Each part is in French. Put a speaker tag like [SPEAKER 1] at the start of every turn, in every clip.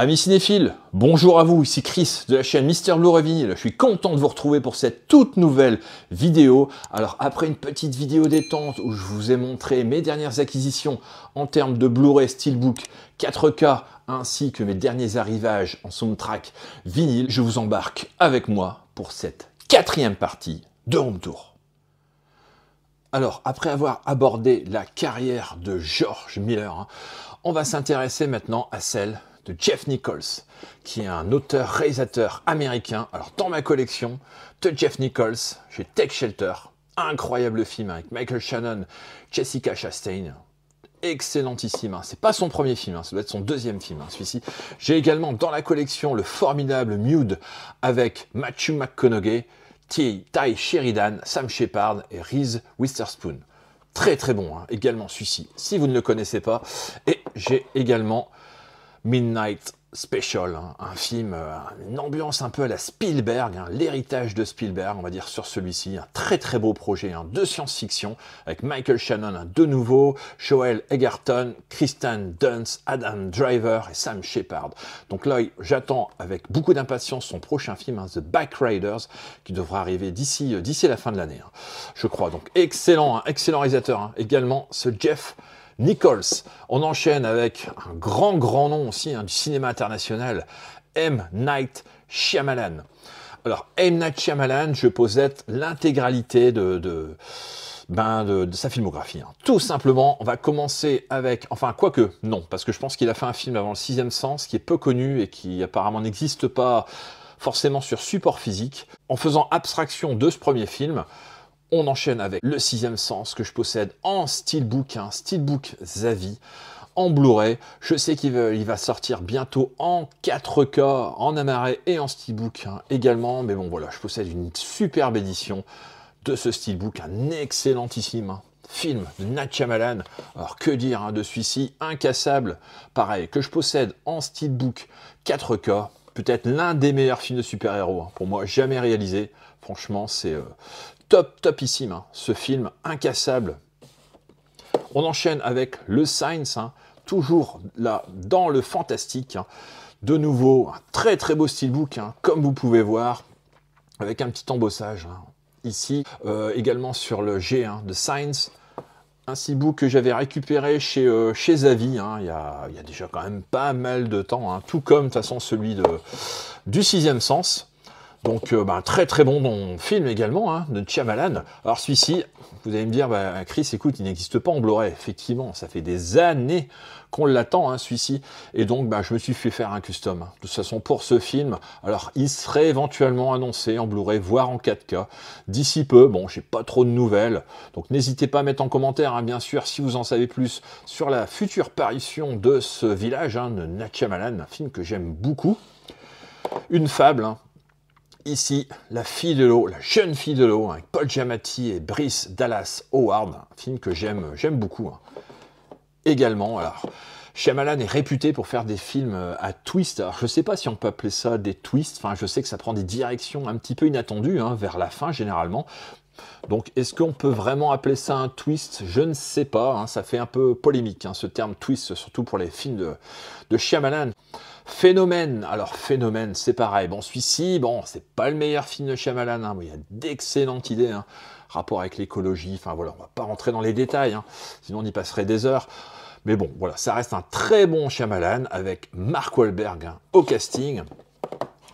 [SPEAKER 1] Amis cinéphiles, bonjour à vous, ici Chris de la chaîne Mister Blu-ray Vinyl. Je suis content de vous retrouver pour cette toute nouvelle vidéo. Alors après une petite vidéo détente où je vous ai montré mes dernières acquisitions en termes de Blu-ray Steelbook 4K ainsi que mes derniers arrivages en soundtrack vinyle, je vous embarque avec moi pour cette quatrième partie de Home Tour. Alors après avoir abordé la carrière de George Miller, hein, on va s'intéresser maintenant à celle de Jeff Nichols, qui est un auteur-réalisateur américain. Alors dans ma collection de Jeff Nichols, j'ai Tech Shelter, incroyable film avec Michael Shannon, Jessica Chastain, excellentissime. Hein. C'est pas son premier film, hein, ça doit être son deuxième film, hein, celui-ci. J'ai également dans la collection le formidable Mude avec Matthew McConaughey, Ty, Sheridan, Sam Shepard et Reese Witherspoon. Très très bon également celui-ci, si vous ne le connaissez pas. Et j'ai également Midnight Special, hein. un film, euh, une ambiance un peu à la Spielberg, hein, l'héritage de Spielberg, on va dire sur celui-ci, un très très beau projet hein, de science-fiction avec Michael Shannon de nouveau, Joel Egerton, Kristen Dunst, Adam Driver et Sam Shepard. Donc là, j'attends avec beaucoup d'impatience son prochain film, The Back Riders, qui devra arriver d'ici euh, d'ici la fin de l'année, je crois. Donc excellent, excellent réalisateur également, ce Jeff. Nichols. On enchaîne avec un grand, grand nom aussi hein, du cinéma international, M. Night Shyamalan. Alors, M. Night Shyamalan, je possède l'intégralité de, de, ben, sa filmographie. Hein. Tout simplement, on va commencer avec... Enfin, quoique, non, parce que je pense qu'il a fait un film avant le sixième sens qui est peu connu et qui apparemment n'existe pas forcément sur support physique. En faisant abstraction de ce premier film, on enchaîne avec le sixième sens que je possède en steelbook, un steelbook Zavi en Blu-ray. Je sais qu'il va, sortir bientôt en 4K, en amarré et en steelbook hein, également. Mais bon voilà, je possède une superbe édition de ce steelbook, un excellentissime hein, film de Malan. Alors que dire hein, de celui-ci, incassable, pareil, que je possède en steelbook 4K. Peut-être l'un des meilleurs films de super-héros, pour moi jamais réalisé. Franchement, c'est euh, top, topissime, hein, ce film incassable. On enchaîne avec Le Science, hein, toujours là dans le fantastique. Hein. De nouveau, un très très beau steelbook, comme vous pouvez voir, avec un petit embossage ici, euh, également sur le G1 de Science. Un steelbook que j'avais récupéré chez, euh, chez Zavi, il y, a, déjà quand même pas mal de temps, tout comme de toute façon celui de, du sixième sens. Donc, un euh, bah, très très bon film également hein, de Tchamalan. Alors celui-ci, vous allez me dire, bah, Chris, écoute, il n'existe pas en Blu-ray. Effectivement, ça fait des années qu'on l'attend, hein, celui-ci. Et donc, bah, je me suis fait faire un custom. Hein, de toute façon, pour ce film, alors il serait éventuellement annoncé en Blu-ray, voire en 4K. D'ici peu, bon, j'ai pas trop de nouvelles. Donc, n'hésitez pas à mettre en commentaire, bien sûr, si vous en savez plus sur la future parution de ce village, de Nachamalan, un film que j'aime beaucoup. Une fable, ici La fille de l'eau, la jeune fille de l'eau, avec hein, Paul Giamatti et Brice Dallas Howard, un film que j'aime, j'aime beaucoup. Hein. Également, alors, Shyamalan est réputé pour faire des films euh, à twist. Alors, je ne sais pas si on peut appeler ça des twists. Enfin, je sais que ça prend des directions un petit peu inattendues hein, vers la fin généralement. Donc, est-ce qu'on peut vraiment appeler ça un twist Je ne sais pas. ça fait un peu polémique ce terme twist, surtout pour les films de, de Shyamalan. Phénomène, alors Phénomène, c'est pareil. Bon, celui-ci, bon, c'est pas le meilleur film de Shyamalan. Hein, il y a d'excellentes idées, hein. rapport avec l'écologie. Enfin voilà, on va pas rentrer dans les détails, hein. sinon on y passerait des heures. Mais bon, voilà, ça reste un très bon Shyamalan avec Mark Wahlberg au casting.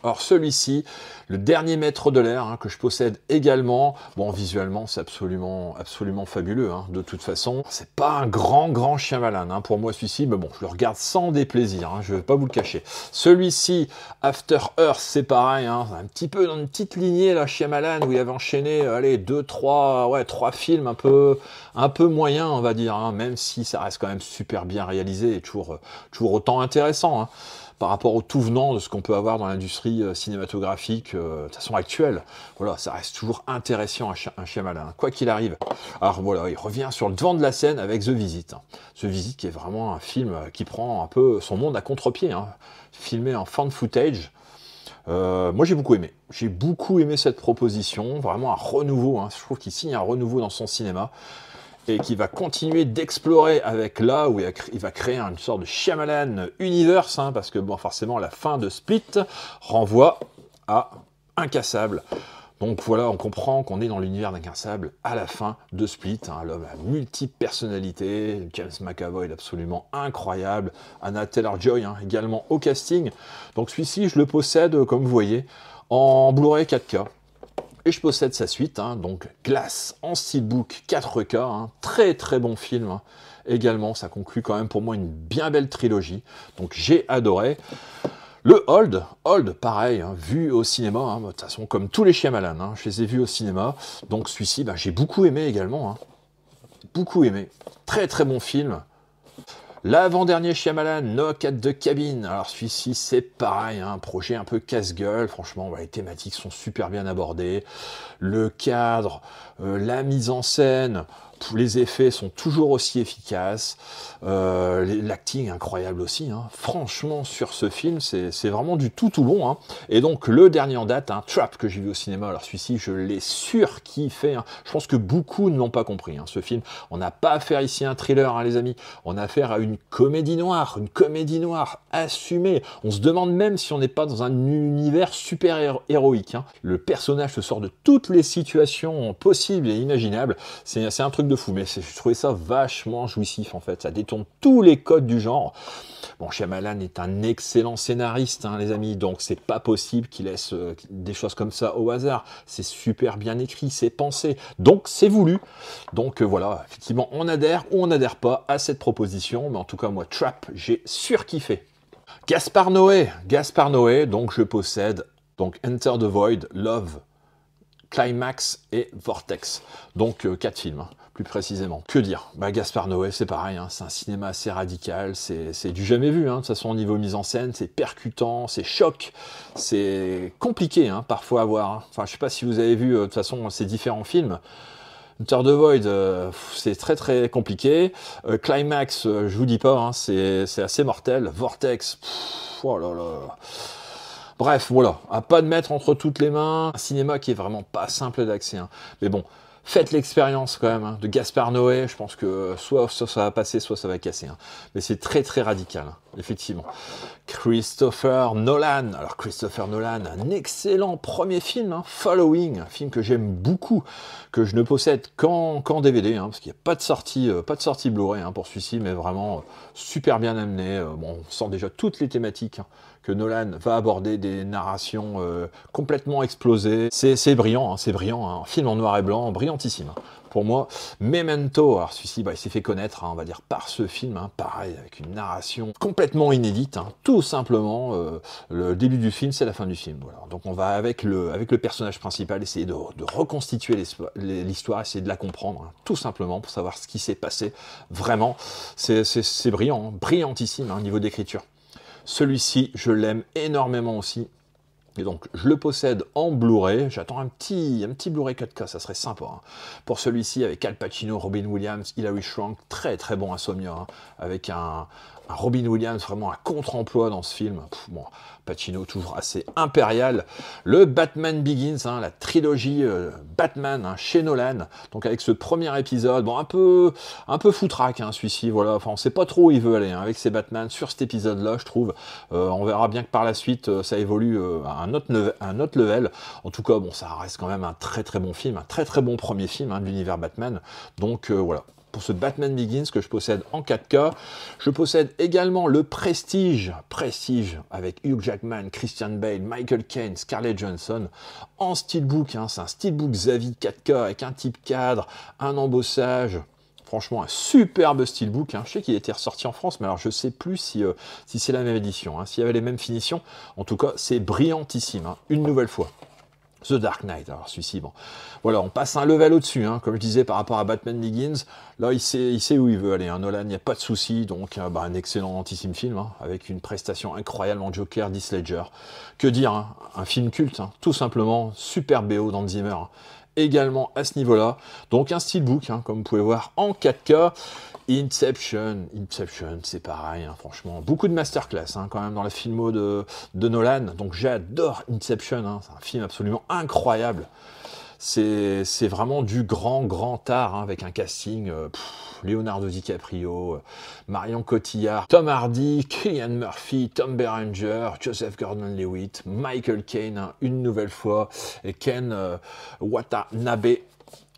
[SPEAKER 1] Or celui-ci, le dernier maître de l'air hein, que je possède également, bon visuellement c'est absolument, absolument fabuleux. Hein, de toute façon, c'est pas un grand grand chien malin. Hein. Pour moi celui-ci, mais bon, je le regarde sans déplaisir. je vais pas vous le cacher. Celui-ci, After Earth, c'est pareil. un petit peu dans une petite lignée là, chien malin où il avait enchaîné, euh, allez deux trois, ouais trois films un peu, un peu moyens on va dire. même si ça reste quand même super bien réalisé et toujours, euh, toujours autant intéressant par rapport au tout venant de ce qu'on peut avoir dans l'industrie euh, cinématographique euh, de façon actuelle. Voilà, ça reste toujours intéressant un, schéma malin, quoi qu'il arrive. Alors voilà, il revient sur le devant de la scène avec The Visit. Hein. The Visit qui est vraiment un film euh, qui prend un peu son monde à contre-pied, hein. filmé en fan footage. moi j'ai beaucoup aimé. J'ai beaucoup aimé cette proposition, vraiment un renouveau. Hein. Je trouve qu'il signe un renouveau dans son cinéma et qui va continuer d'explorer avec là où il va créer une sorte de Shyamalan universe, hein, parce que bon, forcément, la fin de Split renvoie à Incassable. Donc voilà, on comprend qu'on est dans l'univers d'Incassable à la fin de Split. Hein. L'homme à multiples personnalités, James McAvoy est absolument incroyable, Anna Taylor-Joy hein, également au casting. Donc celui-ci, je le possède, euh, comme vous voyez, en Blu-ray 4K. Et je possède sa suite, hein, donc Glace en steelbook 4K, hein, très très bon film hein. également, ça conclut quand même pour moi une bien belle trilogie, donc j'ai adoré. Le Hold, Hold, pareil, vu au cinéma, de toute façon, comme tous les chiens hein, je les ai vus au cinéma. Donc celui-ci, bah, j'ai beaucoup aimé également. Beaucoup aimé. Très très bon film. L'avant-dernier Shyamalan, No de de Cabine. Alors celui-ci c'est pareil, hein, un projet un peu casse-gueule, franchement les thématiques sont super bien abordées, le cadre, euh, la mise en scène, les effets sont toujours aussi efficaces, euh, l'acting incroyable aussi. Hein. Franchement, sur ce film, c'est vraiment du tout tout bon. Hein. Et donc le dernier en date, un Trap que j'ai vu au cinéma. Alors celui-ci, je l'ai fait, hein. Je pense que beaucoup ne l'ont pas compris. Ce film, on n'a pas affaire ici à un thriller, les amis. On a affaire à une comédie noire, une comédie noire assumée. On se demande même si on n'est pas dans un univers super héroïque. Le personnage se sort de toutes les situations possibles et imaginables. C'est un truc de fou, mais je trouvais ça vachement jouissif en fait. Ça détourne tous les codes du genre. Bon, Shyamalan est un excellent scénariste, hein, les amis, donc c'est pas possible qu'il laisse euh, des choses comme ça au hasard. C'est super bien écrit, c'est pensé, donc c'est voulu. Donc euh, voilà, effectivement, on adhère ou on n'adhère pas à cette proposition, mais en tout cas, moi, Trap, j'ai surkiffé. Gaspard Noé, Gaspard Noé, donc je possède donc Enter the Void, Love, Climax et Vortex. Donc euh, quatre films plus précisément. Que dire bah, Gaspard Noé, c'est pareil, hein, c'est un cinéma assez radical, c'est du jamais vu, hein, de toute façon au niveau mise en scène, c'est percutant, c'est choc, c'est compliqué hein, parfois à voir. Hein. Enfin, je sais pas si vous avez vu euh, de toute façon ces différents films. Hunter the Void, euh, c'est très très compliqué. Euh, Climax, je vous dis pas, hein, c'est assez mortel. Vortex, voilà. oh là là. Bref, voilà, à pas de mettre entre toutes les mains. Un cinéma qui est vraiment pas simple d'accès. Hein. Mais bon, faites l'expérience quand même hein. de Gaspard Noé. Je pense que soit, ça va passer, soit ça va casser. Hein. Mais c'est très très radical effectivement. Christopher Nolan. Alors Christopher Nolan, un excellent premier film, hein, Following, un film que j'aime beaucoup, que je ne possède qu'en DVD, hein, parce qu'il n'y a pas de sortie, euh, pas de sortie Blu-ray hein, pour celui-ci, mais vraiment euh, super bien amené. Euh, on sent déjà toutes les thématiques que Nolan va aborder des narrations complètement explosées. C'est brillant, c'est brillant. Un film en noir et blanc, brillantissime pour moi. Memento, alors celui-ci, bah, il s'est fait connaître, hein, on va dire, par ce film, hein, pareil, avec une narration complètement inédite, hein. tout simplement, euh, le début du film, c'est la fin du film. Voilà. Donc on va, avec le, avec le personnage principal, essayer de, de reconstituer l'histoire, essayer de la comprendre, tout simplement, pour savoir ce qui s'est passé. Vraiment, c'est brillant, brillantissime, au niveau d'écriture. Celui-ci, je l'aime énormément aussi. Et donc, je le possède en Blu-ray. J'attends un petit, un petit Blu-ray 4K, ça serait sympa. Hein. Pour celui-ci, avec Al Pacino, Robin Williams, Hilary Schwank, très très bon Insomnia, hein, avec un, Robin Williams vraiment à contre-emploi dans ce film. Pacino toujours assez impérial. Le Batman Begins, hein, la trilogie euh, Batman hein, chez Nolan. Donc avec ce premier épisode, bon un peu un peu foutraque hein, celui-ci. Voilà, enfin on sait pas trop où il veut aller avec ses Batman sur cet épisode-là, je trouve. Euh, on verra bien que par la suite euh, ça évolue à un autre, level, un autre level. En tout cas, bon ça reste quand même un très très bon film, un très très bon premier film de l'univers Batman. Donc voilà, pour ce Batman Begins que je possède en 4K. Je possède également le Prestige, Prestige avec Hugh Jackman, Christian Bale, Michael Caine, Scarlett Johnson en steelbook. Hein, C'est un steelbook Xavi 4K avec un type cadre, un embossage, franchement un superbe steelbook. Hein. Je sais qu'il était ressorti en France, mais alors je sais plus si, euh, c'est la même édition, hein. s'il y avait les mêmes finitions. En tout cas, c'est brillantissime, hein. une nouvelle fois. The Dark Knight, alors celui-ci, bon. Voilà, on passe un level au-dessus, hein, comme je disais par rapport à Batman Begins. Là, il sait, où il veut aller. un hein. Nolan, il n'y a pas de souci. Donc, euh, bah, un excellent antissime film, hein, avec une prestation incroyable en Joker, Dis Ledger. Que dire, un film culte, tout simplement. Super BO dans Zimmer également à ce niveau-là. Donc un steelbook, comme vous pouvez voir, en 4K. Inception, Inception, c'est pareil, hein, franchement. Beaucoup de masterclass hein, quand même dans la filmo de, Nolan. Donc j'adore Inception, hein. c'est un film absolument incroyable. C'est vraiment du grand, grand art avec un casting euh, Leonardo DiCaprio, euh, Marion Cotillard, Tom Hardy, Cillian Murphy, Tom Berenger, Joseph Gordon-Lewitt, Michael Caine une nouvelle fois, et Ken euh, Watanabe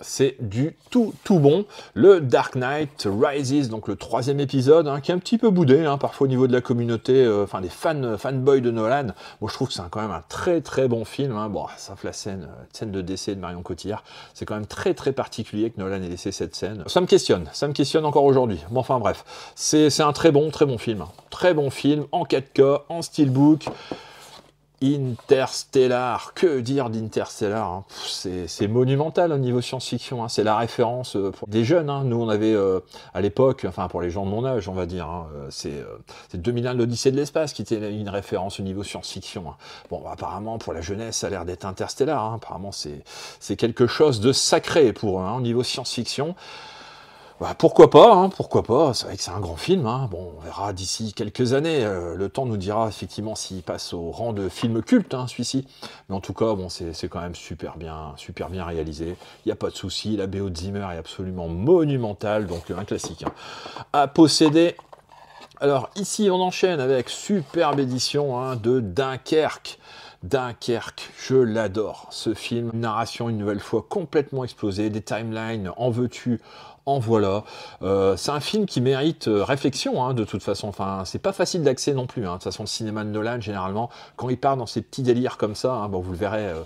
[SPEAKER 1] c'est du tout tout bon. Le Dark Knight Rises, donc le troisième épisode, hein, qui est un petit peu boudé, hein, parfois au niveau de la communauté, euh, enfin des fans, euh, fanboys de Nolan. Moi je trouve que c'est quand même un très très bon film. Hein. Bon, sauf la scène, euh, scène de décès de Marion Cotillard, c'est quand même très très particulier que Nolan ait laissé cette scène. Ça me questionne, ça me questionne encore aujourd'hui. Mais bon, enfin bref, c'est un très bon, très bon film. Hein. Très bon film, en 4K, en steelbook. Interstellar, que dire d'Interstellar hein. C'est monumental au niveau science-fiction, hein. c'est la référence euh, pour des jeunes. Hein. Nous, on avait euh, à l'époque, enfin pour les gens de mon âge, on va dire, euh, c'est euh, 2001 l'Odyssée de l'espace qui était une référence au niveau science-fiction. Bon, apparemment, pour la jeunesse, ça a l'air d'être Interstellar. Apparemment, c'est quelque chose de sacré pour eux, au niveau science-fiction. Bah, pourquoi pas, hein, pourquoi pas, c'est vrai que c'est un grand film, hein. bon, on verra d'ici quelques années, euh, le temps nous dira effectivement s'il passe au rang de film culte, hein, celui-ci, mais en tout cas, bon, c'est quand même super bien, super bien réalisé, il n'y a pas de souci, la BO Zimmer est absolument monumentale, donc un classique à posséder. Alors ici, on enchaîne avec superbe édition de Dunkerque, Dunkerque, je l'adore, ce film, narration une nouvelle fois complètement explosée, des timelines, en veux-tu, en voilà. Euh, c'est un film qui mérite euh, réflexion, hein, de toute façon. Enfin, c'est pas facile d'accès non plus. Hein. De toute façon, le cinéma de Nolan, généralement, quand il part dans ces petits délires comme ça, hein, vous le verrez, euh,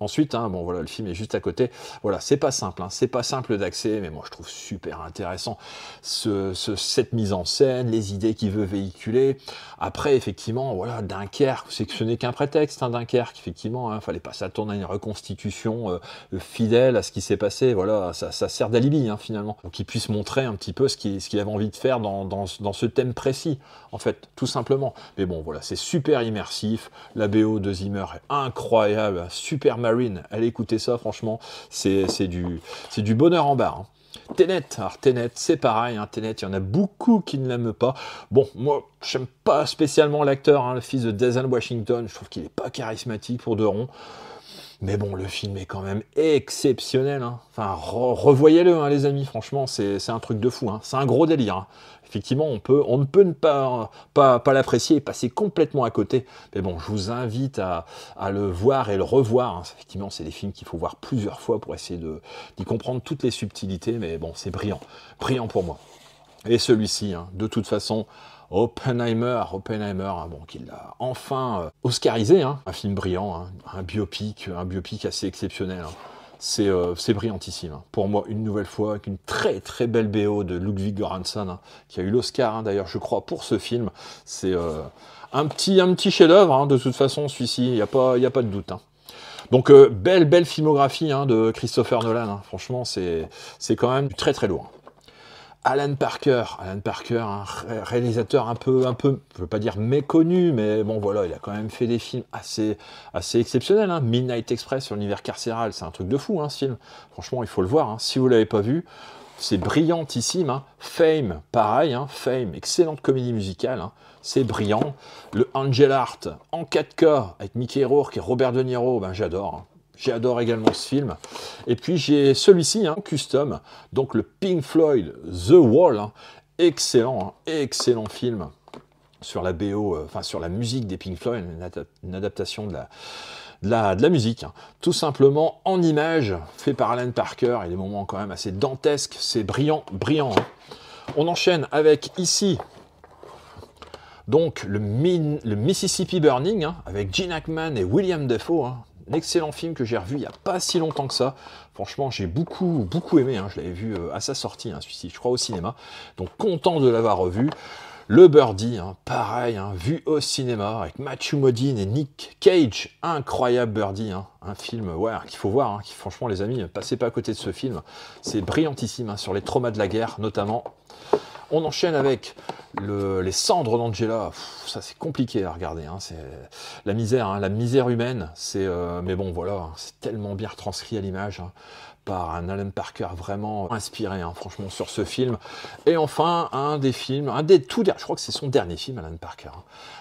[SPEAKER 1] Ensuite, hein, bon voilà, le film est juste à côté. Voilà, c'est pas simple, hein. c'est pas simple d'accès, mais moi je trouve super intéressant cette mise en scène, les idées qu'il veut véhiculer. Après, effectivement, voilà, Dunkerque, c'est que ce n'est qu'un prétexte, hein, Dunkerque, effectivement, ne fallait pas s'attendre à une reconstitution euh, fidèle à ce qui s'est passé. Voilà, ça, sert d'alibi finalement, pour qu'il puisse montrer un petit peu ce qu'il avait envie de faire dans, ce thème précis, en fait, tout simplement. Mais bon, voilà, c'est super immersif. La BO de Zimmer est incroyable, super mal Marine. Allez écouter ça, franchement, c'est du, du bonheur en barre. Tennet, hein. Tenet, alors Tenet, c'est pareil, hein, il y en a beaucoup qui ne l'aiment pas. Bon, moi, j'aime pas spécialement l'acteur, hein, le fils de Denzel Washington, je trouve qu'il n'est pas charismatique pour deux ronds, Mais bon, le film est quand même exceptionnel. Hein. Enfin, revoyez-le, les amis, franchement, c'est un truc de fou. C'est un gros délire effectivement, on, peut, ne peut ne pas, l'apprécier et passer complètement à côté. Mais bon, je vous invite à, le voir et le revoir. Hein. Effectivement, c'est des films qu'il faut voir plusieurs fois pour essayer d'y comprendre toutes les subtilités. Mais bon, c'est brillant. Brillant pour moi. Et celui-ci, hein, de toute façon, Oppenheimer, Oppenheimer, hein, bon, qu'il a enfin euh, oscarisé, un film brillant, un biopic, un biopic assez exceptionnel. Euh, c'est brillantissime. Hein. Pour moi, une nouvelle fois, avec une très très belle BO de Ludwig Göransson, hein, qui a eu l'Oscar hein, d'ailleurs, je crois, pour ce film. C'est euh, un petit, un petit chef-d'œuvre, de toute façon, celui-ci, il n'y a, pas, a pas de doute. Donc, euh, belle, belle filmographie de Christopher Nolan. Franchement, c'est quand même très très lourd. Alan Parker, Alan Parker, un réalisateur un peu, un peu, je veux pas dire méconnu, mais bon voilà, il a quand même fait des films assez, assez exceptionnels. Hein. Midnight Express sur l'univers carcéral, c'est un truc de fou, un hein, film. Franchement, il faut le voir. Hein. Si vous l'avez pas vu, c'est brillantissime. Fame, pareil. Fame, excellente comédie musicale. C'est brillant. Le Angel Art en 4K avec Mickey Rourke et Robert De Niro, ben j'adore. J'adore également ce film. Et puis j'ai celui-ci, hein, custom, donc le Pink Floyd The Wall. Hein. Excellent, hein. excellent film sur la BO, euh, enfin sur la musique des Pink Floyd, une, adaptation de la, de la, musique. Hein. Tout simplement en image, fait par Alan Parker, et des moments quand même assez dantesques, c'est brillant, brillant. On enchaîne avec ici donc le, Mississippi Burning avec Gene Hackman et William Defoe excellent film que j'ai revu il n'y a pas si longtemps que ça. Franchement, j'ai beaucoup, beaucoup aimé. Hein. Je l'avais vu euh, à sa sortie, hein, celui-ci, je crois, au cinéma. Donc, content de l'avoir revu. Le Birdie, hein, pareil, vu au cinéma avec Matthew Modine et Nick Cage, incroyable Birdie, un film ouais, qu'il faut voir, qui, franchement les amis, passez pas à côté de ce film, c'est brillantissime sur les traumas de la guerre notamment. On enchaîne avec les cendres d'Angela. Ça, c'est compliqué à regarder. Hein. C'est la misère, hein. la misère humaine. C'est, euh, mais bon, voilà, hein. c'est tellement bien transcrit à l'image par un Alan Parker vraiment inspiré, franchement, sur ce film. Et enfin, un des films, un des tout derniers, je crois que c'est son dernier film, Alan Parker,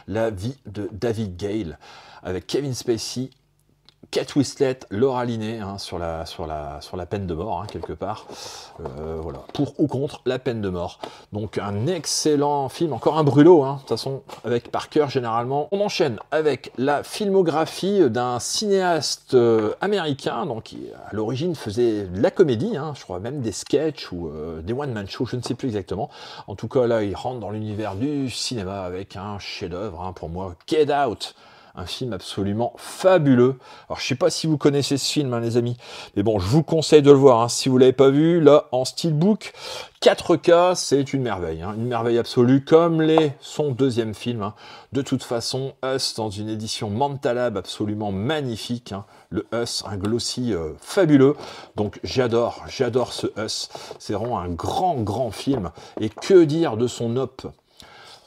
[SPEAKER 1] La vie de David Gale avec Kevin Spacey, Kate Winslet, Laura Linney hein, sur, la, peine de mort, hein, quelque part. Euh, voilà, pour ou contre la peine de mort. Donc un excellent film, encore un brûlot, hein, de toute façon, avec Parker généralement. On enchaîne avec la filmographie d'un cinéaste euh, américain, donc qui à l'origine faisait de la comédie, je crois même des sketchs ou euh, des one-man show, je ne sais plus exactement. En tout cas, là, il rentre dans l'univers du cinéma avec un chef-d'œuvre, pour moi, Get Out un film absolument fabuleux. Alors je sais pas si vous connaissez ce film, hein, les amis, mais bon, je vous conseille de le voir. Hein. Si vous l'avez pas vu, là en steelbook 4K, c'est une merveille, hein. une merveille absolue, comme les son deuxième film. De toute façon, Us dans une édition Mantalab absolument magnifique. Le Us, un glossy euh, fabuleux. Donc j'adore, j'adore ce Us. C'est vraiment un grand, grand film. Et que dire de son op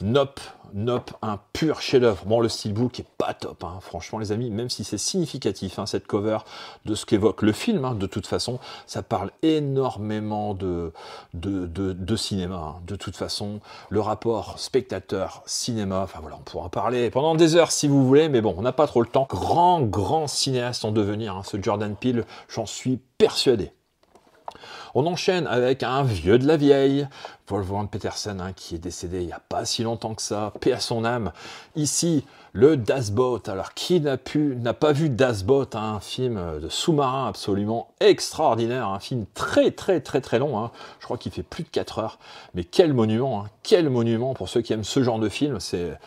[SPEAKER 1] Nope, Nope, un pur chef-d'œuvre. Bon, le steelbook est pas top, hein. franchement, les amis, même si c'est significatif, hein, cette cover de ce qu'évoque le film, hein, de toute façon, ça parle énormément de, de, cinéma. Hein. De toute façon, le rapport spectateur-cinéma, enfin voilà, on pourra parler pendant des heures si vous voulez, mais bon, on n'a pas trop le temps. Grand, grand cinéaste en devenir, ce Jordan Peele, j'en suis persuadé. On enchaîne avec un vieux de la vieille, Paul Petersen Peterson, hein, qui est décédé il n'y a pas si longtemps que ça, paix à son âme. Ici, le Dasbot. Alors, qui n'a pas vu Das Boot hein, un film de sous-marin absolument extraordinaire, un film très très très très long, hein. je crois qu'il fait plus de 4 heures, mais quel monument, quel monument pour ceux qui aiment ce genre de film, c'est...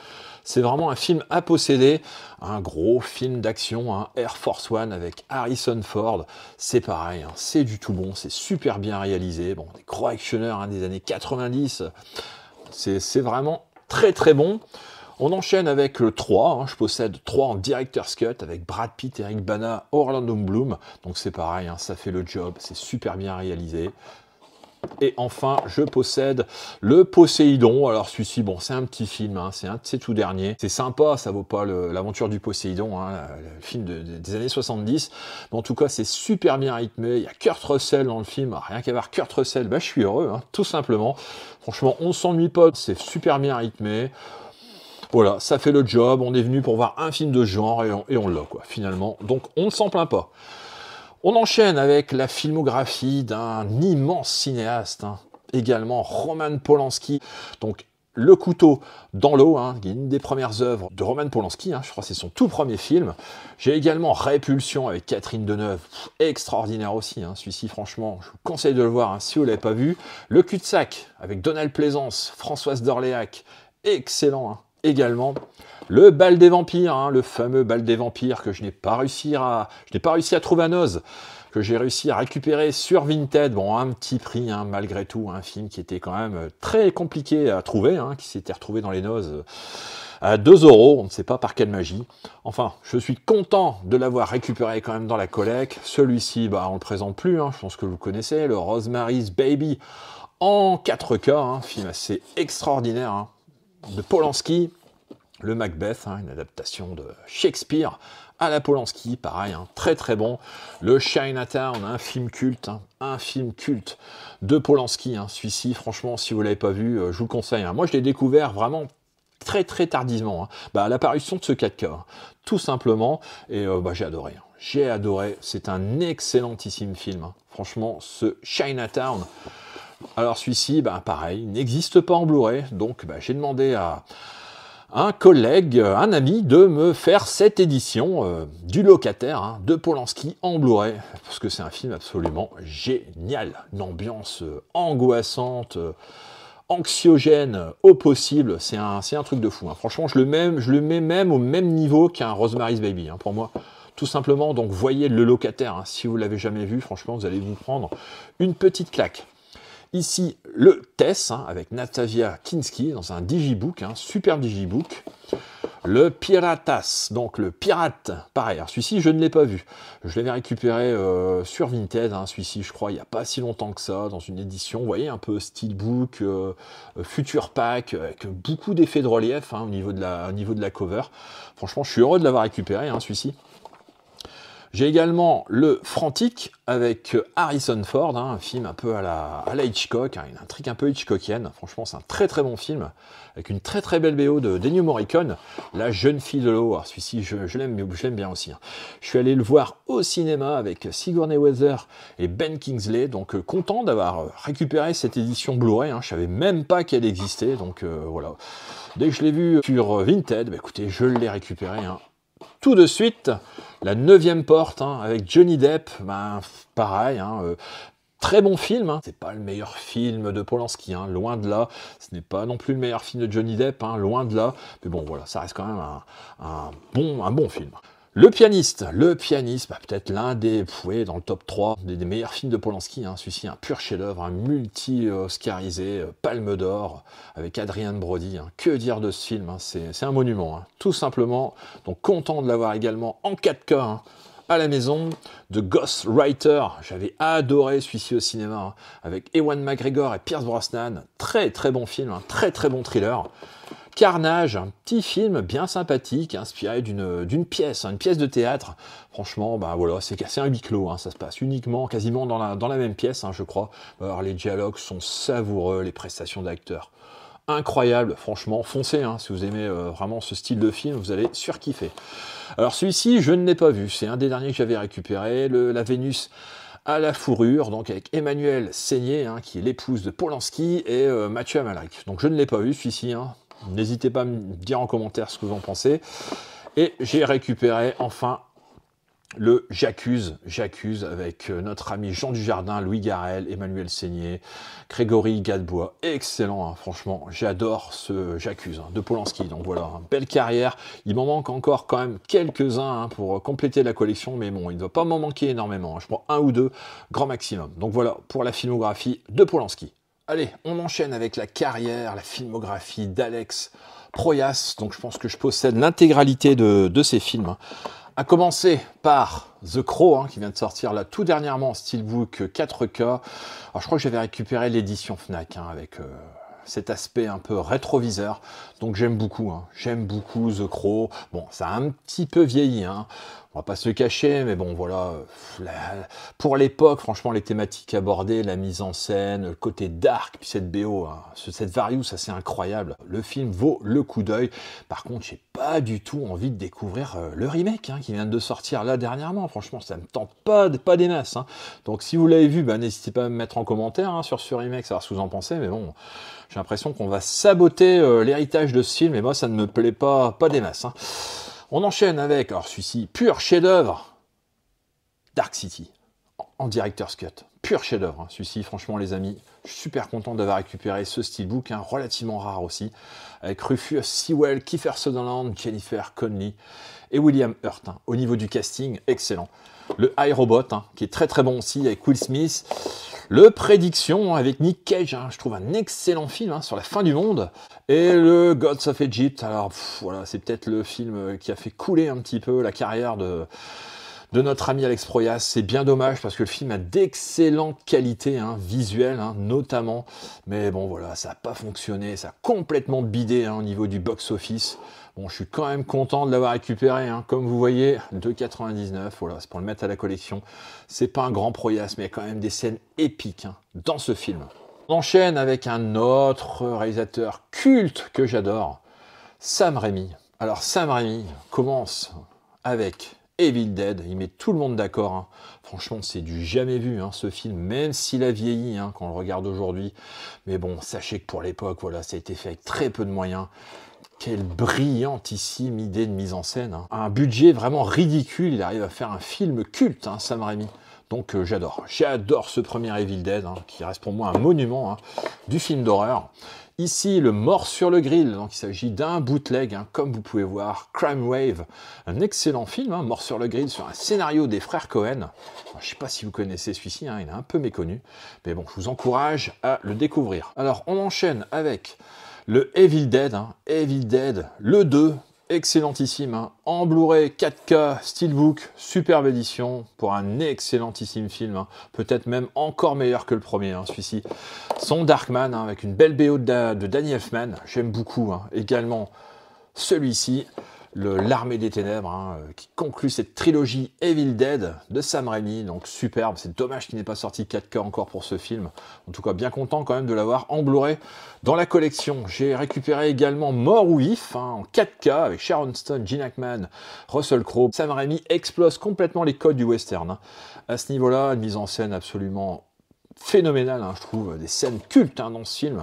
[SPEAKER 1] C'est vraiment un film à posséder, un gros film d'action, un hein. Air Force One avec Harrison Ford. C'est pareil, hein. c'est du tout bon, c'est super bien réalisé. Bon, des gros actionneurs hein, des années 90, c'est vraiment très très bon. On enchaîne avec le 3, je possède 3 en Director's Cut avec Brad Pitt, Eric Bana, Orlando Bloom. Donc c'est pareil, ça fait le job, c'est super bien réalisé. Et enfin, je possède le Poséidon. Alors celui-ci, bon, c'est un petit film, hein, c'est un c'est tout dernier. C'est sympa, ça vaut pas l'aventure du Poséidon, hein, le film des années 70. Mais en tout cas, c'est super bien rythmé. Il y a Kurt Russell dans le film. Ah, rien qu'à voir Kurt Russell, bah, je suis heureux, hein, tout simplement. Franchement, on ne s'ennuie pas, c'est super bien rythmé. Voilà, ça fait le job, on est venu pour voir un film de genre et on l'a, quoi, finalement. Donc, on ne s'en plaint pas. On enchaîne avec la filmographie d'un immense cinéaste, hein. également Roman Polanski. Donc le couteau dans l'eau, hein, qui est une des premières œuvres de Roman Polanski, hein. je crois que c'est son tout premier film. J'ai également Répulsion avec Catherine Deneuve, extraordinaire aussi, celui-ci franchement, je vous conseille de le voir si vous ne l'avez pas vu. Le cul-de-sac avec Donald Plaisance, Françoise d'Orléac, excellent, également le bal des vampires, hein, le fameux bal des vampires que je n'ai pas réussi à, je n'ai pas réussi à trouver à Noz, que j'ai réussi à récupérer sur Vinted. Bon, un petit prix, hein, malgré tout, un film qui était quand même très compliqué à trouver, hein, qui s'était retrouvé dans les nozes à 2 euros, on ne sait pas par quelle magie. Enfin, je suis content de l'avoir récupéré quand même dans la collecte. Celui-ci, bah, on le présente plus, je pense que vous le connaissez, le Rosemary's Baby en 4K, un film assez extraordinaire de Polanski, le Macbeth, hein, une adaptation de Shakespeare à la Polanski, pareil, hein, très très bon. Le Chinatown, un film culte, hein, un film culte de Polanski. Celui-ci, franchement, si vous ne l'avez pas vu, euh, je vous le conseille. Moi, je l'ai découvert vraiment très très tardivement, bah, à l'apparition de ce 4K, tout simplement, et euh, bah, j'ai adoré. J'ai adoré, c'est un excellentissime film. Franchement, ce Chinatown, alors celui-ci, ben, pareil, n'existe pas en Blu-ray, donc ben, j'ai demandé à un collègue, un ami, de me faire cette édition euh, du locataire hein, de Polanski en Blu-ray, parce que c'est un film absolument génial, une ambiance euh, angoissante. Euh, anxiogène au possible, c'est un, truc de fou. Hein. Franchement, je le, mets, je le mets même au même niveau qu'un Rosemary's Baby, hein, pour moi. Tout simplement, donc voyez le locataire, si vous l'avez jamais vu, franchement, vous allez vous prendre une petite claque. Ici, le TESS hein, avec Natavia Kinski dans un digibook, un hein, super digibook. Le Piratas, donc le pirate, pareil. celui-ci, je ne l'ai pas vu. Je l'avais récupéré euh, sur Vinted, hein, celui-ci, je crois, il n'y a pas si longtemps que ça, dans une édition, vous voyez, un peu steelbook, book euh, euh, future pack, avec beaucoup d'effets de relief hein, au, niveau de la, niveau de la cover. Franchement, je suis heureux de l'avoir récupéré, hein, celui-ci. J'ai également le Frantic avec euh, Harrison Ford, hein, un film un peu à la, Hitchcock, un hein, une intrigue un peu Hitchcockienne. Franchement, c'est un très très bon film avec une très très belle BO de Denny Morricone, La jeune fille de l'eau. Alors celui-ci, je, l'aime, je l'aime bien aussi. Hein. Je suis allé le voir au cinéma avec Sigourney Weather et Ben Kingsley, donc euh, content d'avoir euh, récupéré cette édition Blu-ray. Je savais même pas qu'elle existait, donc voilà. Dès que je l'ai vu sur Vinted, bah, écoutez, je l'ai récupéré tout de suite. La neuvième porte hein, avec Johnny Depp, ben, pareil, hein, euh, Très bon film, hein. c'est pas le meilleur film de Polanski, loin de là. Ce n'est pas non plus le meilleur film de Johnny Depp, loin de là. Mais bon, voilà, ça reste quand même un bon, un bon film. Le pianiste, le pianiste, bah, peut-être l'un des, fouets dans le top 3 des, meilleurs films de Polanski. Hein. Celui-ci, un pur chef-d'œuvre, un multi-oscarisé, euh, Palme d'Or, avec Adrien Brody. Hein. Que dire de ce film hein? C'est un monument, hein. tout simplement. Donc content de l'avoir également en 4K à la maison de Ghost Writer. J'avais adoré celui-ci au cinéma avec Ewan McGregor et Pierce Brosnan. Très très bon film, un très très bon thriller. Carnage, un petit film bien sympathique, inspiré d'une pièce, hein, une pièce de théâtre. Franchement, ben voilà, c'est un huis clos, hein, ça se passe uniquement, quasiment dans la, même pièce, hein, je crois. Alors les dialogues sont savoureux, les prestations d'acteurs. incroyables. franchement, foncez, si vous aimez euh, vraiment ce style de film, vous allez surkiffer. Alors celui-ci, je ne l'ai pas vu, c'est un des derniers que j'avais récupéré, la Vénus à la fourrure, donc avec Emmanuel Seigné, qui est l'épouse de Polanski, et euh, Mathieu Amalric. Donc je ne l'ai pas vu celui-ci, N'hésitez pas à me dire en commentaire ce que vous en pensez. Et j'ai récupéré enfin le J'accuse, J'accuse avec euh, notre ami Jean Dujardin, Louis Garel, Emmanuel Seigné, Grégory Gadebois. Excellent, hein, franchement, j'adore ce J'accuse hein, de Polanski. Donc voilà, hein, belle carrière. Il m'en manque encore quand même quelques-uns pour euh, compléter la collection, mais bon, il ne va pas m'en manquer énormément. Je prends un ou deux, grand maximum. Donc voilà pour la filmographie de Polanski. Allez, on enchaîne avec la carrière, la filmographie d'Alex Proyas. Donc je pense que je possède l'intégralité de, de ses films. À commencer par The Crow, hein, qui vient de sortir là tout dernièrement en steelbook 4K. Alors je crois que j'avais récupéré l'édition Fnac hein, avec... Euh, cet aspect un peu rétroviseur. Donc j'aime beaucoup, hein. j'aime beaucoup The Crow. Bon, ça a un petit peu vieilli, hein. on va pas se cacher, mais bon voilà, pour l'époque, franchement, les thématiques abordées, la mise en scène, le côté dark, puis cette BO, hein. cette ça c'est incroyable. Le film vaut le coup d'œil. Par contre, j'ai pas du tout envie de découvrir euh, le remake hein, qui vient de sortir là dernièrement. Franchement, ça me tente pas, de... pas des masses. Donc si vous l'avez vu, bah, n'hésitez pas à me mettre en commentaire sur ce remake, savoir ce que vous en pensez, mais bon. J'ai l'impression qu'on va saboter euh, l'héritage de ce film, et moi ça ne me plaît pas, pas des masses. Hein. On enchaîne avec, alors celui-ci, pur chef-d'œuvre, Dark City, en director's cut. Pur chef-d'œuvre, hein, celui-ci, franchement, les amis. Je suis super content d'avoir récupéré ce steelbook, hein, relativement rare aussi, avec Rufus Sewell, Kiefer Sutherland, Jennifer Conley et William Hurt. Au niveau du casting, excellent. Le iRobot, qui est très très bon aussi, avec Will Smith. Le Prédiction avec Nick Cage, hein, je trouve un excellent film hein, sur la fin du monde. Et le Gods of Egypt, alors voilà, c'est peut-être le film euh, qui a fait couler un petit peu la carrière de notre ami Alex Proyas. C'est bien dommage parce que le film a d'excellentes qualités hein, visuelles, notamment. Mais bon, voilà, ça n'a pas fonctionné, ça a complètement bidé au niveau du box-office. Bon, je suis quand même content de l'avoir récupéré. Hein. Comme vous voyez, 2,99. Voilà, c'est pour le mettre à la collection. C'est pas un grand proyas, mais il y a quand même des scènes épiques hein, dans ce film. On enchaîne avec un autre réalisateur culte que j'adore, Sam Raimi. Alors Sam Raimi commence avec Evil Dead, il met tout le monde d'accord. Hein. Franchement, c'est du jamais vu ce film, même s'il a vieilli quand on le regarde aujourd'hui. Mais bon, sachez que pour l'époque, voilà, ça a été fait avec très peu de moyens. Quelle brillantissime idée de mise en scène. Hein. Un budget vraiment ridicule, il arrive à faire un film culte, hein, Sam Raimi. Donc euh, j'adore, j'adore ce premier Evil Dead, hein, qui reste pour moi un monument hein, du film d'horreur. Ici, le mort sur le grill, donc il s'agit d'un bootleg, comme vous pouvez voir, Crime Wave, un excellent film, mort sur le grill, sur un scénario des frères Cohen. je ne sais pas si vous connaissez celui-ci, il est un peu méconnu, mais bon, je vous encourage à le découvrir. Alors, on enchaîne avec le Evil Dead, hein. Evil Dead, le 2, excellentissime, hein. en Blu-ray 4K, Steelbook, superbe édition pour un excellentissime film, hein. peut-être même encore meilleur que le premier, celui-ci. Son Darkman avec une belle BO de, de Danny Elfman, j'aime beaucoup également celui-ci l'armée des ténèbres, hein, euh, qui conclut cette trilogie Evil Dead de Sam Raimi, donc superbe, c'est dommage qu'il n'ait pas sorti 4K encore pour ce film, en tout cas bien content quand même de l'avoir embloré dans la collection. J'ai récupéré également Mort ou If, en 4K, avec Sharon Stone, Gene Hackman, Russell Crowe, Sam Raimi explose complètement les codes du western. Hein. À ce niveau-là, une mise en scène absolument phénoménale, hein, je trouve, des scènes cultes dans ce film,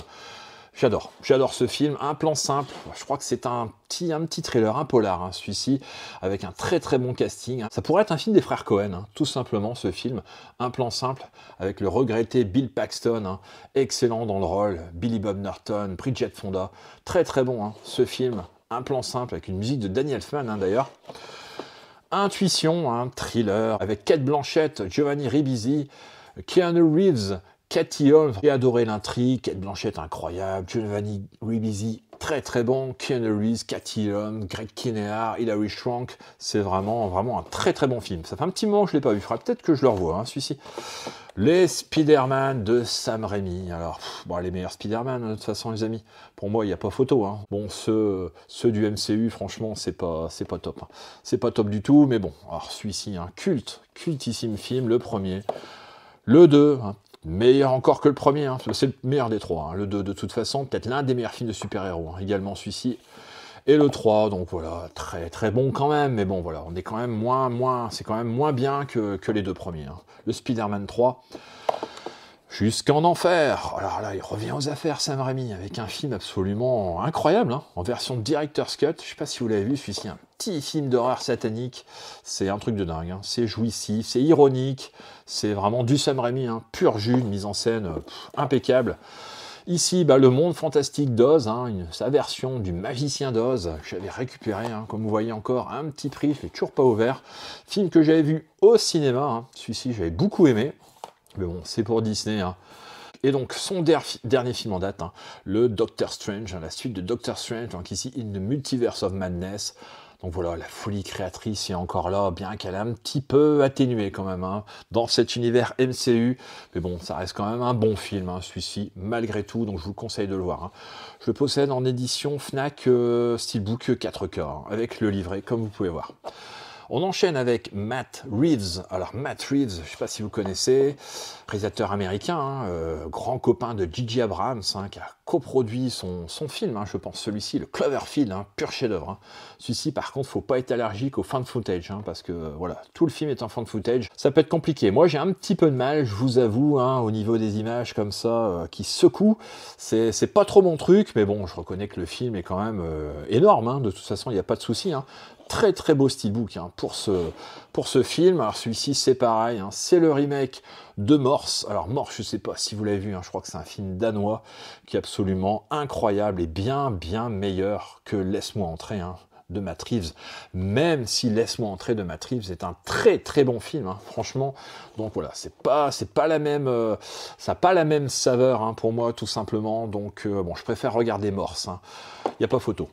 [SPEAKER 1] J'adore, j'adore ce film. Un plan simple, je crois que c'est un petit, un petit un polar, hein, celui-ci, avec un très très bon casting. Ça pourrait être un film des frères Cohen, hein. tout simplement ce film. Un plan simple, avec le regretté Bill Paxton, hein. excellent dans le rôle, Billy Bob Norton, Bridget Fonda. Très très bon ce film. Un plan simple, avec une musique de Daniel Elfman d'ailleurs. Intuition, un thriller, avec Kate Blanchett, Giovanni Ribisi, Keanu Reeves, Cathy Holmes, j'ai adoré l'intrigue, Kate blanchette incroyable, Giovanni Ribisi très très bon, Keanu Reeves, Cathy Holmes, Greg Kinnear, Hilary c'est vraiment vraiment un très très bon film. Ça fait un petit moment que je l'ai pas vu, il faudra peut-être que je le revoie, hein, celui-ci. Les Spider-Man de Sam Raimi. Alors, bon, les meilleurs Spider-Man, hein, de toute façon, les amis. Pour moi, il n'y a pas photo. Hein. Bon, ceux, ceux, du MCU, franchement, c'est pas, c'est pas top. Hein. C'est pas top du tout, mais bon. Alors, celui-ci, un culte, cultissime film, le premier. Le 2, Meilleur encore que le premier, hein. c'est le meilleur des trois. Hein. Le 2 de toute façon, peut-être l'un des meilleurs films de super-héros, hein, également celui-ci. Et le 3, donc voilà, très très bon quand même, mais bon voilà, on est quand même moins, moins, c'est quand même moins bien que, que les deux premiers. Le Spider-Man 3, jusqu'en enfer. Alors oh là, il revient aux affaires, Sam Raimi, avec un film absolument incroyable, hein, en version director's cut. Je ne sais pas si vous l'avez vu, celui-ci, un petit film d'horreur satanique. C'est un truc de dingue, hein. c'est jouissif, c'est ironique, c'est vraiment du Sam Raimi, hein, pur jus, une mise en scène euh, impeccable. Ici, bah, le monde fantastique d'Oz, sa version du magicien d'Oz, que j'avais récupéré, comme vous voyez encore, un petit prix, je l'ai toujours pas ouvert. Film que j'avais vu au cinéma, celui-ci j'avais beaucoup aimé, mais bon, c'est pour Disney. Hein. Et donc son dernier film en date, hein, le Doctor Strange, hein, la suite de Doctor Strange, donc ici In the Multiverse of Madness. Donc voilà, la folie créatrice est encore là, bien qu'elle est un petit peu atténuée quand même, dans cet univers MCU. Mais bon, ça reste quand même un bon film, celui-ci, malgré tout, donc je vous conseille de le voir. Je le possède en édition FNAC euh, Steelbook 4K, avec le livret, comme vous pouvez voir. On enchaîne avec Matt Reeves. Alors Matt Reeves, je ne sais pas si vous connaissez, réalisateur américain, hein, euh, grand copain de Gigi Abrams, hein, qui a coproduit son, film, hein, je pense celui-ci, le Cloverfield, pur chef-d'œuvre. Celui-ci, par contre, faut pas être allergique au de footage, parce que euh, voilà, tout le film est en de footage. Ça peut être compliqué. Moi, j'ai un petit peu de mal, je vous avoue, au niveau des images comme ça euh, qui secouent. C'est pas trop mon truc, mais bon, je reconnais que le film est quand même énorme. de toute façon, il n'y a pas de souci très très beau steelbook hein, pour, ce, pour ce film. Alors celui-ci c'est pareil, hein. c'est le remake de Morse. Alors Morse, je ne sais pas si vous l'avez vu, hein. je crois que c'est un film danois qui est absolument incroyable et bien bien meilleur que Laisse-moi entrer de Matt même si Laisse-moi entrer de Matt est un très très bon film, hein. franchement. Donc voilà, c'est pas c'est pas la même euh, ça a pas la même saveur hein, pour moi tout simplement. Donc euh, bon, je préfère regarder Morse. Hein. Il n'y a pas photo.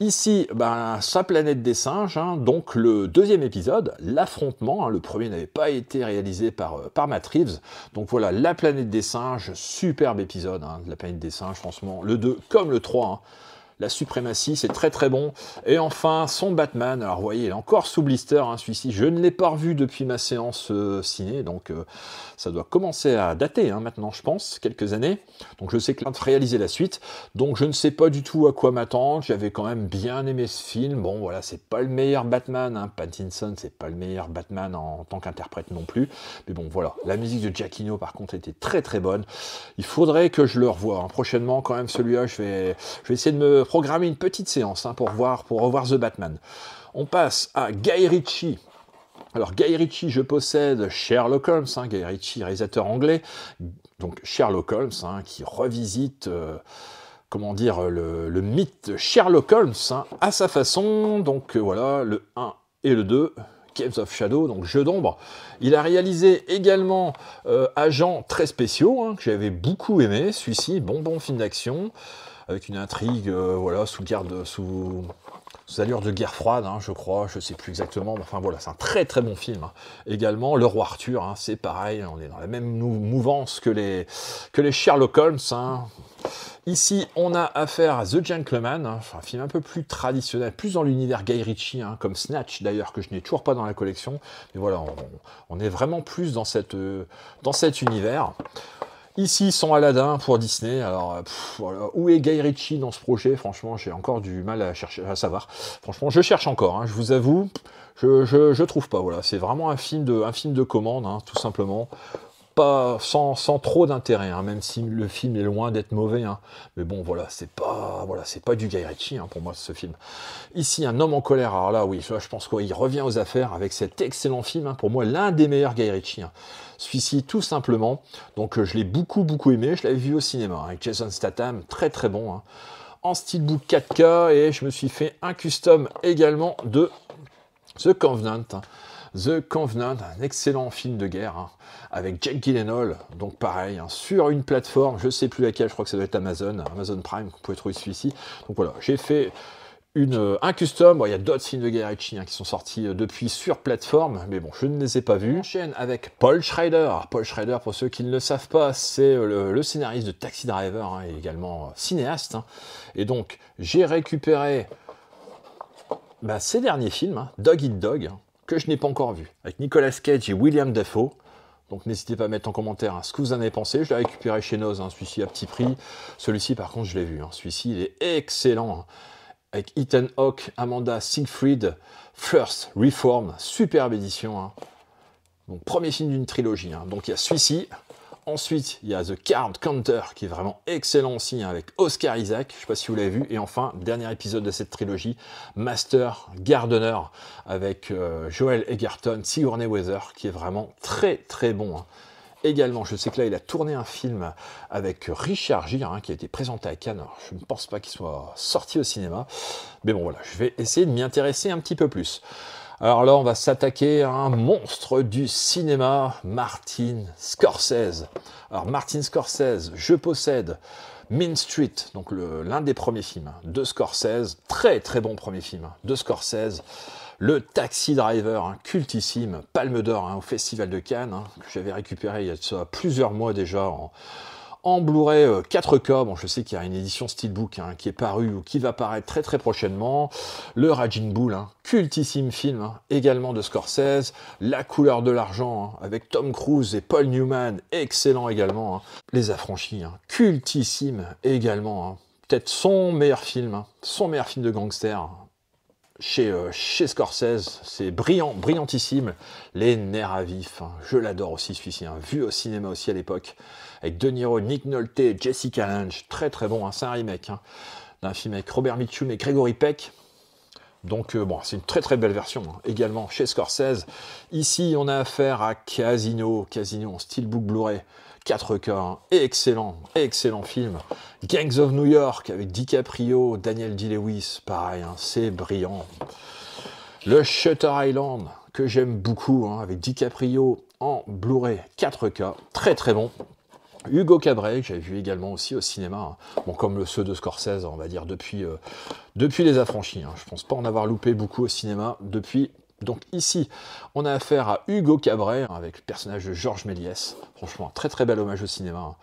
[SPEAKER 1] Ici, ben, sa planète des singes, donc le deuxième épisode, l'affrontement. le premier n'avait pas été réalisé par euh, par Matt Donc voilà, la planète des singes, superbe épisode de la planète des singes, franchement. Le 2 comme le 3 la suprématie, c'est très très bon. Et enfin, son Batman, alors vous voyez, il est encore sous blister, un hein, celui-ci, je ne l'ai pas revu depuis ma séance euh, ciné, donc euh, ça doit commencer à dater hein, maintenant, je pense, quelques années. Donc je sais que de réaliser la suite, donc je ne sais pas du tout à quoi m'attendre, j'avais quand même bien aimé ce film, bon voilà, c'est pas le meilleur Batman, hein. Pattinson, c'est pas le meilleur Batman en tant qu'interprète non plus, mais bon voilà, la musique de Giacchino par contre était très très bonne, il faudrait que je le revoie, hein. prochainement quand même celui-là, je vais, je vais essayer de me programmer une petite séance hein, pour, voir, pour revoir The Batman. On passe à Guy Ritchie. Alors Guy Ritchie, je possède Sherlock Holmes, hein, Guy Ritchie, réalisateur anglais, donc Sherlock Holmes, hein, qui revisite, euh, comment dire, le, mythe Sherlock Holmes hein, à sa façon. Donc euh, voilà, le 1 et le 2. Games of Shadow, donc jeu d'ombre. Il a réalisé également euh, Agents très spéciaux, que j'avais beaucoup aimé. Celui-ci, bonbon, film d'action avec une intrigue, euh, voilà, sous garde, sous, sous allure de guerre froide, hein, je crois, je sais plus exactement, enfin voilà, c'est un très très bon film. Hein. Également, Le Roi Arthur, hein, c'est pareil, on est dans la même mouvance que les, que les Sherlock Holmes. Ici, on a affaire à The Gentleman, un film un peu plus traditionnel, plus dans l'univers Guy Ritchie, comme Snatch d'ailleurs, que je n'ai toujours pas dans la collection. Mais voilà, on, est vraiment plus dans, cette, euh, dans cet univers. Ici, sans Aladdin pour Disney. Alors, euh, où est Guy Ritchie dans ce projet Franchement, j'ai encore du mal à chercher, à savoir. Franchement, je cherche encore. Hein, je vous avoue, je, je, trouve pas. Voilà, c'est vraiment un film de, un film de commande, hein, tout simplement pas sans, trop d'intérêt, hein, même si le film est loin d'être mauvais. Hein. Mais bon, voilà, c'est pas c'est pas du Guy Ritchie hein, pour moi ce film. Ici, un homme en colère. Alors là, oui, je pense qu'il revient aux affaires avec cet excellent film. pour moi, l'un des meilleurs Guy Ritchie. Celui-ci, tout simplement. Donc, euh, je l'ai beaucoup beaucoup aimé. Je l'avais vu au cinéma avec Jason Statham, très très bon. En steelbook 4K et je me suis fait un custom également de The Convenant. The Convenant, un excellent film de guerre hein, avec Jack Gyllenhaal, donc pareil, hein, sur une plateforme, je sais plus laquelle, je crois que ça doit être Amazon, hein, Amazon Prime, vous pouvez trouver celui-ci. Donc voilà, j'ai fait une, euh, un custom. il y a d'autres films de et hein, qui sont sortis euh, depuis sur plateforme, mais bon, je ne les ai pas vus. enchaîne avec Paul Schrader. Paul Schrader, pour ceux qui ne le savent pas, c'est euh, le, scénariste de Taxi Driver et également cinéaste. Et donc, j'ai récupéré ces bah, derniers films, Dog Eat Dog que je n'ai pas encore vu, avec Nicolas Cage et William Defoe Donc n'hésitez pas à mettre en commentaire hein, ce que vous en avez pensé. Je l'ai récupéré chez Noz, hein, celui-ci à petit prix. Celui-ci par contre je l'ai vu. Hein. Celui-ci il est excellent. Hein. Avec Ethan Hawke, Amanda Siegfried, First Reform, superbe édition. Donc hein. premier film d'une trilogie. Donc il y a celui-ci, Ensuite, il y a The Card Counter qui est vraiment excellent aussi hein, avec Oscar Isaac, je ne sais pas si vous l'avez vu. Et enfin, dernier épisode de cette trilogie, Master Gardener avec euh, Joel Egerton, Sigourney Weather qui est vraiment très très bon. Hein. Également, je sais que là, il a tourné un film avec Richard Gere, hein, qui a été présenté à Cannes. je ne pense pas qu'il soit sorti au cinéma. Mais bon, voilà, je vais essayer de m'y intéresser un petit peu plus. Alors là, on va s'attaquer à un monstre du cinéma, Martin Scorsese. Alors Martin Scorsese, je possède Mean Street, donc l'un des premiers films de Scorsese, très très bon premier film de Scorsese. Le Taxi Driver, hein, cultissime, palme d'or hein, au Festival de Cannes, hein, que j'avais récupéré il y a plusieurs mois déjà en, en Blu-ray 4K. Euh, bon, je sais qu'il y a une édition Steelbook hein, qui est parue ou qui va paraître très très prochainement. Le Rajin Bull, hein, cultissime film hein, également de Scorsese. La couleur de l'argent hein, avec Tom Cruise et Paul Newman, excellent également. Les Affranchis, cultissime également. Peut-être son meilleur film, son meilleur film de gangster. Euh, chez, Scorsese. C'est brillant, brillantissime. Les nerfs à vif. Je l'adore aussi celui-ci, vu au cinéma aussi à l'époque avec De Niro, Nick Nolte, Jessica Lange, très très bon, hein. c'est un remake hein, d'un film avec Robert Mitchum et Gregory Peck. Donc euh, bon, c'est une très très belle version hein, également chez Scorsese. Ici, on a affaire à Casino, Casino en steelbook Blu-ray. 4K, excellent, excellent film. Gangs of New York avec DiCaprio, Daniel D-Lewis, pareil, c'est brillant. Le Shutter Island, que j'aime beaucoup, avec DiCaprio en Blu-ray 4K, très très bon. Hugo Cabret, que j'avais vu également aussi au cinéma, hein. bon, comme le ceux de Scorsese, on va dire, depuis, euh, Les Affranchis. Je hein. Je pense pas en avoir loupé beaucoup au cinéma depuis. Donc ici, on a affaire à Hugo Cabret, hein, avec le personnage de Georges Méliès. Franchement, un très très bel hommage au cinéma.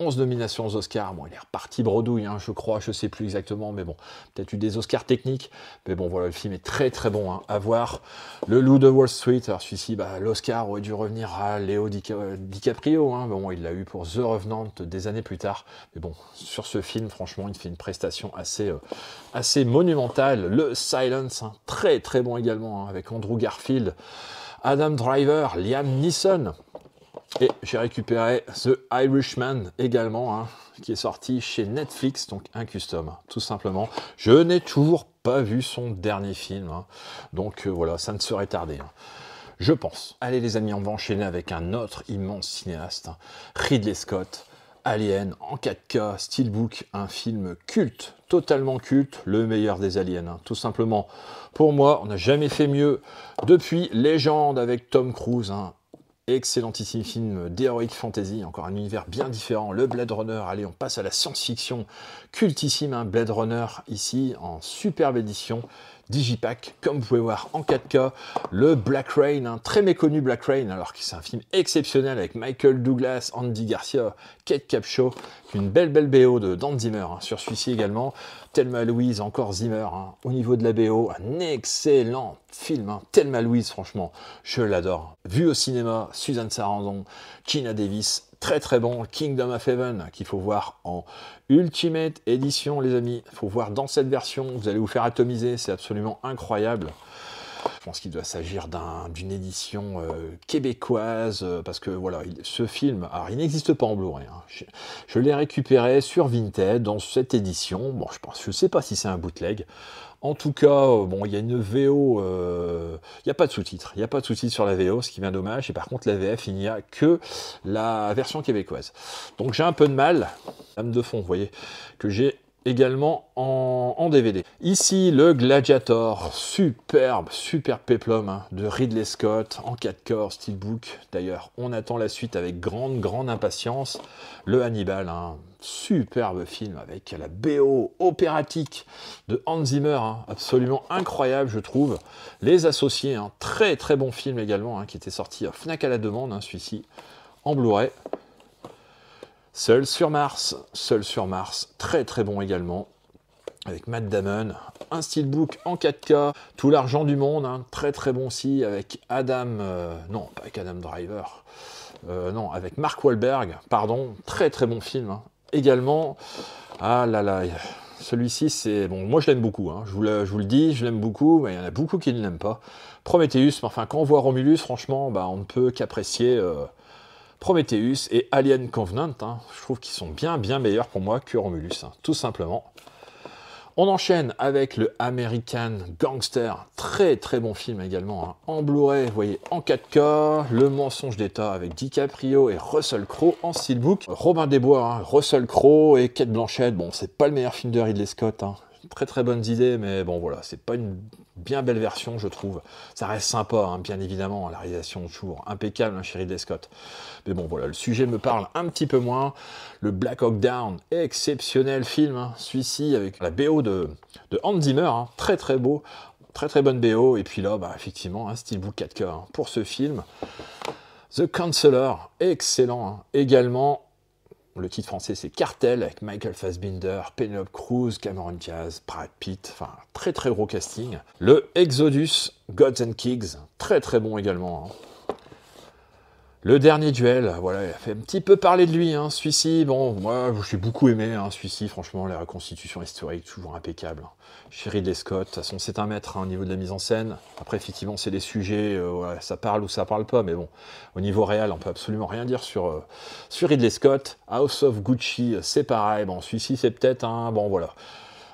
[SPEAKER 1] 11 nominations aux Oscars. il est reparti bredouille, hein, je crois, je sais plus exactement, mais bon, peut-être eu des Oscars techniques. Mais bon, voilà, le film est très très bon hein, à voir. Le Loup de Wall Street, alors celui-ci, bah, l'Oscar aurait dû revenir à Léo DiCaprio. Hein, mais bon, il l'a eu pour The Revenant des années plus tard. Mais bon, sur ce film, franchement, il fait une prestation assez, euh, assez monumentale. Le Silence, très très bon également, avec Andrew Garfield, Adam Driver, Liam Neeson. Et j'ai récupéré The Irishman également, hein, qui est sorti chez Netflix, donc un custom, tout simplement. Je n'ai toujours pas vu son dernier film, hein. donc euh, voilà, ça ne serait tardé. Hein. je pense. Allez les amis, on va enchaîner avec un autre immense cinéaste, Ridley Scott, Alien en 4K, Steelbook, un film culte, totalement culte, le meilleur des aliens, tout simplement. Pour moi, on n'a jamais fait mieux depuis Légende avec Tom Cruise, Excellentissime film d'Heroic Fantasy, encore un univers bien différent. Le Blade Runner, allez, on passe à la science-fiction. Cultissime, hein. Blade Runner ici, en superbe édition. Digipack, comme vous pouvez voir en 4K, le Black Rain, un très méconnu Black Rain, alors que c'est un film exceptionnel avec Michael Douglas, Andy Garcia, Kate Capshaw, une belle belle BO de Dan Zimmer hein, sur celui-ci également, Thelma Louise, encore Zimmer, hein, au niveau de la BO, un excellent film, hein. Thelma Louise franchement, je l'adore. Vu au cinéma, Suzanne Sarandon, Gina Davis, très très bon, Kingdom of Heaven, qu'il faut voir en Ultimate Edition, les amis. Il faut voir dans cette version, vous allez vous faire atomiser, c'est absolument incroyable. Je pense qu'il doit s'agir d'une édition euh, québécoise, euh, parce que voilà, ce film, il n'existe pas en Blu-ray. Hein. Je, je l'ai récupéré sur Vinted dans cette édition. Bon, je pense, je sais pas si c'est un bootleg. En tout cas, euh, bon, il y a une VO, euh, il n'y a pas de sous-titres, il n'y a pas de sous-titres sur la VO, ce qui vient dommage. Et par contre, la VF, il n'y a que la version québécoise. Donc j'ai un peu de mal, Dame de fond, vous voyez, que j'ai également en, DVD. Ici, le Gladiator, superbe, super péplum hein, de Ridley Scott en 4 corps, steelbook. D'ailleurs, on attend la suite avec grande, grande impatience. Le Hannibal, un hein, superbe film avec la BO opératique de Hans Zimmer, hein, absolument incroyable, je trouve. Les Associés, un très, très bon film également, qui était sorti euh, Fnac à la demande, celui-ci, en Blu-ray. Seul sur Mars, Seul sur Mars, très très bon également, avec Matt Damon, un steelbook en 4K, tout l'argent du monde, hein, très très bon aussi, avec Adam, euh, non pas avec Adam Driver, euh, non, avec Mark Wahlberg, pardon, très très bon film, hein, également, ah là là, celui-ci c'est, bon, moi je l'aime beaucoup, hein, je, vous le, dis, je l'aime beaucoup, mais il y en a beaucoup qui ne l'aiment pas, Prometheus, mais enfin quand on voit Romulus, franchement, bah, on ne peut qu'apprécier... Euh, Prometheus et Alien Convenant, hein. Je trouve qu'ils sont bien, bien meilleurs pour moi que Romulus, hein, tout simplement. On enchaîne avec le American Gangster, très très bon film également, hein. en Blu-ray, vous voyez, en 4K, Le mensonge d'État avec DiCaprio et Russell Crowe en steelbook, Robin Desbois, Russell Crowe et Kate Blanchett, bon c'est pas le meilleur film de Ridley Scott, très très bonnes idées, mais bon voilà, c'est pas une Bien belle version, je trouve. Ça reste sympa, hein, bien évidemment, hein, la réalisation toujours impeccable, hein, chérie Descott. Mais bon, voilà, le sujet me parle un petit peu moins. Le Black Hawk Down, exceptionnel film, hein, celui-ci, avec la BO de, de Hans Zimmer, très très beau, très très bonne BO. Et puis là, bah, effectivement, un book 4K pour ce film. The Counselor, excellent. Également, le titre français, c'est Cartel, avec Michael Fassbinder, Penelope Cruz, Cameron Diaz, Brad Pitt. Enfin, très très gros casting. Le Exodus, Gods and Kings, très très bon également. Hein. Le dernier duel, voilà, il a fait un petit peu parler de lui, hein, celui-ci, bon, moi, je suis beaucoup aimé, hein, celui-ci, franchement, la reconstitution historique, toujours impeccable. Hein. Chez Ridley Scott, de toute façon, c'est un maître, hein, au niveau de la mise en scène. Après, effectivement, c'est des sujets, euh, ça parle ou ça parle pas, mais bon, au niveau réel, on peut absolument rien dire sur, euh, sur Ridley Scott. House of Gucci, euh, c'est pareil, bon, celui-ci, c'est peut-être un, bon, voilà,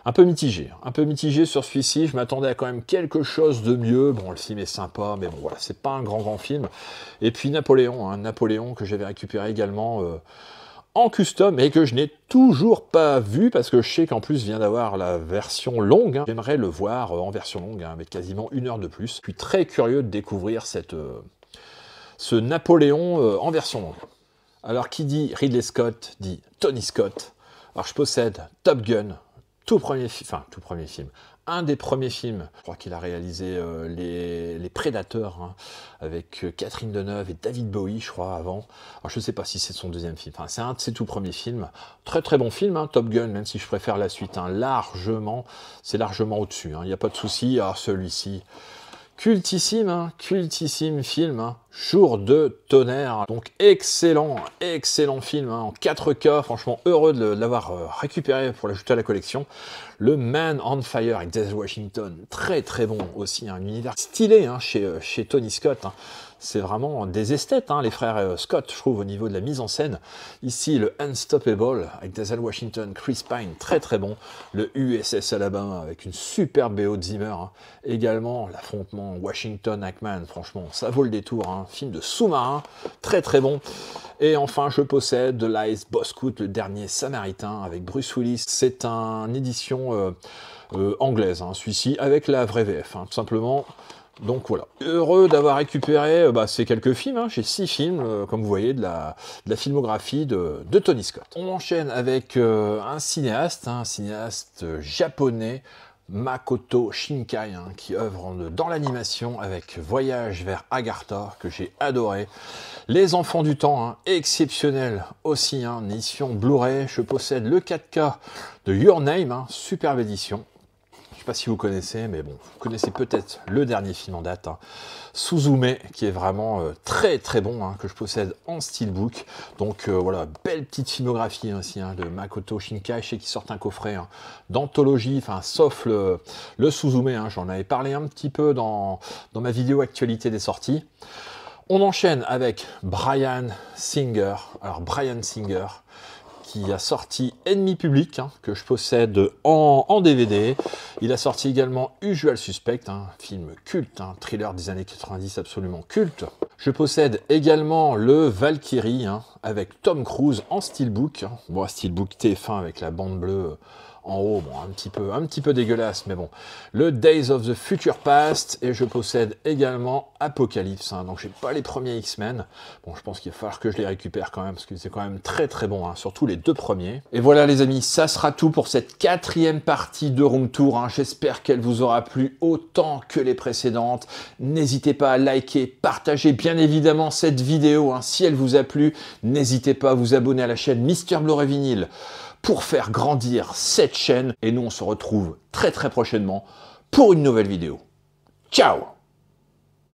[SPEAKER 1] un peu mitigé. Hein. Un peu mitigé sur celui-ci. Je m'attendais à quand même quelque chose de mieux. Bon, le film est sympa, mais bon, voilà, c'est pas un grand, grand film. Et puis Napoléon, un hein. Napoléon que j'avais récupéré également. Euh, en custom et que je n'ai toujours pas vu parce que je sais qu'en plus vient d'avoir la version longue. Hein. J'aimerais le voir euh, en version longue mais quasiment une heure de plus. Je suis très curieux de découvrir cette, euh, ce Napoléon en version longue. Alors qui dit Ridley Scott dit Tony Scott. Alors je possède Top Gun, tout premier, enfin, tout premier film, un des premiers films, je crois qu'il a réalisé euh, les, Prédateurs, hein, avec euh, Catherine Deneuve et David Bowie, je crois, avant. je ne sais pas si c'est son deuxième film, enfin, c'est un de ses tout premiers films. Très très bon film, hein, Top Gun, même si je préfère la suite, hein, largement, c'est largement au-dessus, il n'y a pas de souci. à celui-ci, cultissime, hein, cultissime film, hein. jour de tonnerre. Donc excellent, excellent film hein. en 4K, franchement heureux de l'avoir euh, récupéré pour l'ajouter à la collection. Le Man on Fire avec Death Washington, très très bon aussi, un univers stylé chez, euh, chez Tony Scott c'est vraiment des esthètes, hein, les frères euh, Scott, je trouve, au niveau de la mise en scène. Ici, le Unstoppable avec Denzel Washington, Chris Pine, très très bon. Le USS Alabama avec une superbe BO Zimmer. Hein. Également, l'affrontement Washington-Hackman, franchement, ça vaut le détour. Hein. Film de sous-marin, très très bon. Et enfin, je possède The Lies le dernier Samaritain avec Bruce Willis. C'est une édition euh, euh, anglaise, hein, celui-ci, avec la vraie VF, tout simplement. Donc voilà. Heureux d'avoir récupéré euh, bah, ces quelques films, j'ai hein, six films, euh, comme vous voyez, de la, filmographie de, Tony Scott. On enchaîne avec euh, un cinéaste, hein, un cinéaste japonais, Makoto Shinkai, hein, qui œuvre dans l'animation avec Voyage vers Agartha, que j'ai adoré. Les Enfants du Temps, exceptionnel aussi, hein, édition Blu-ray. Je possède le 4K de Your Name, superbe édition si vous connaissez, mais bon, vous connaissez peut-être le dernier film en date, hein. Suzume, qui est vraiment euh, très très bon, hein, que je possède en steelbook. Donc euh, voilà, belle petite filmographie aussi hein, de Makoto Shinkai, chez qui sort un coffret d'anthologie, enfin sauf le, Suzume, j'en avais parlé un petit peu dans, dans ma vidéo actualité des sorties. On enchaîne avec Brian Singer. Alors Brian Singer, qui a sorti Ennemi Public, hein, que je possède en, DVD. Il a sorti également Usual Suspect, un film culte, un thriller des années 90 absolument culte. Je possède également le Valkyrie, hein, avec Tom Cruise en steelbook. Bon, steelbook TF1 avec la bande bleue en haut, bon, un petit peu, un petit peu dégueulasse, mais bon. Le Days of the Future Past, et je possède également Apocalypse, hein, donc j'ai pas les premiers X-Men. Bon, je pense qu'il va falloir que je les récupère quand même, parce que c'est quand même très très bon, hein, surtout les deux premiers. Et voilà les amis, ça sera tout pour cette quatrième partie de Room Tour. Hein. J'espère qu'elle vous aura plu autant que les précédentes. N'hésitez pas à liker, partager bien évidemment cette vidéo hein. si elle vous a plu. N'hésitez pas à vous abonner à la chaîne Mister et Vinyl pour faire grandir cette chaîne. Et nous, on se retrouve très très prochainement pour une nouvelle vidéo. Ciao